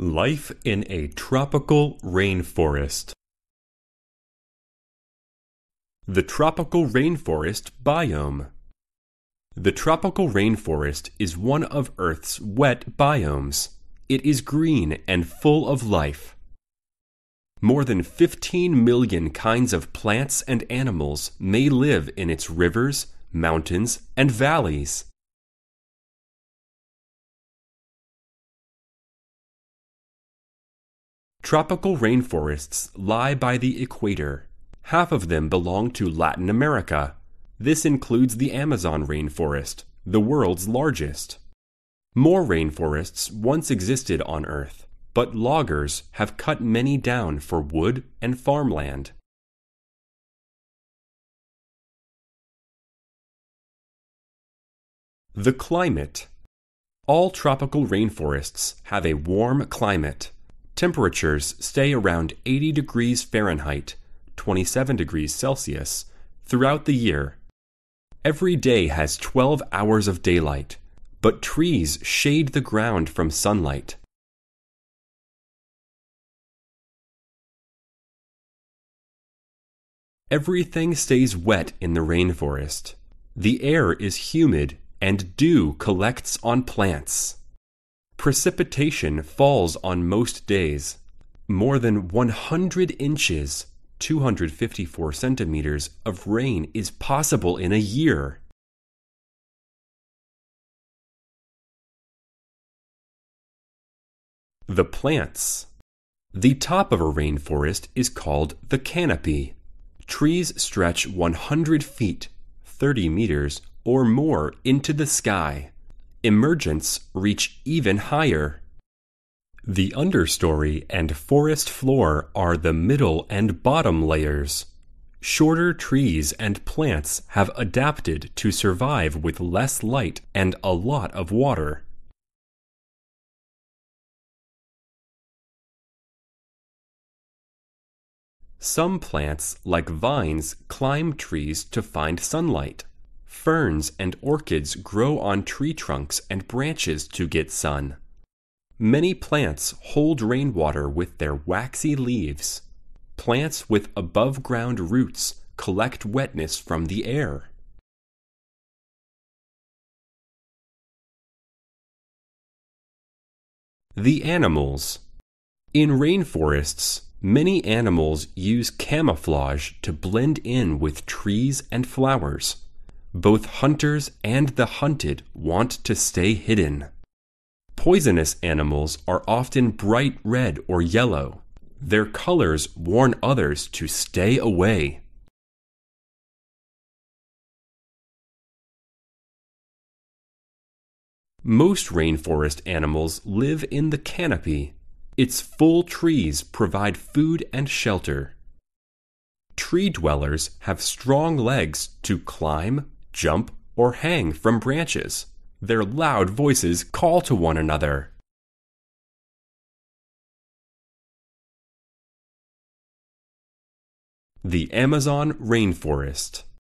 Life in a tropical rainforest The tropical rainforest biome The tropical rainforest is one of Earth's wet biomes. It is green and full of life. More than 15 million kinds of plants and animals may live in its rivers, mountains, and valleys. Tropical rainforests lie by the equator. Half of them belong to Latin America. This includes the Amazon rainforest, the world's largest. More rainforests once existed on Earth, but loggers have cut many down for wood and farmland. The climate. All tropical rainforests have a warm climate temperatures stay around 80 degrees Fahrenheit, 27 degrees Celsius, throughout the year. Every day has 12 hours of daylight, but trees shade the ground from sunlight. Everything stays wet in the rainforest. The air is humid and dew collects on plants. Precipitation falls on most days. More than 100 inches, 254 centimeters of rain is possible in a year. The plants. The top of a rainforest is called the canopy. Trees stretch 100 feet, 30 meters, or more into the sky emergence reach even higher. The understory and forest floor are the middle and bottom layers. Shorter trees and plants have adapted to survive with less light and a lot of water. Some plants, like vines, climb trees to find sunlight. Ferns and orchids grow on tree trunks and branches to get sun. Many plants hold rainwater with their waxy leaves. Plants with above ground roots collect wetness from the air. The animals. In rainforests, many animals use camouflage to blend in with trees and flowers both hunters and the hunted want to stay hidden. Poisonous animals are often bright red or yellow. Their colors warn others to stay away. Most rainforest animals live in the canopy. Its full trees provide food and shelter. Tree dwellers have strong legs to climb, jump, or hang from branches. Their loud voices call to one another. The Amazon Rainforest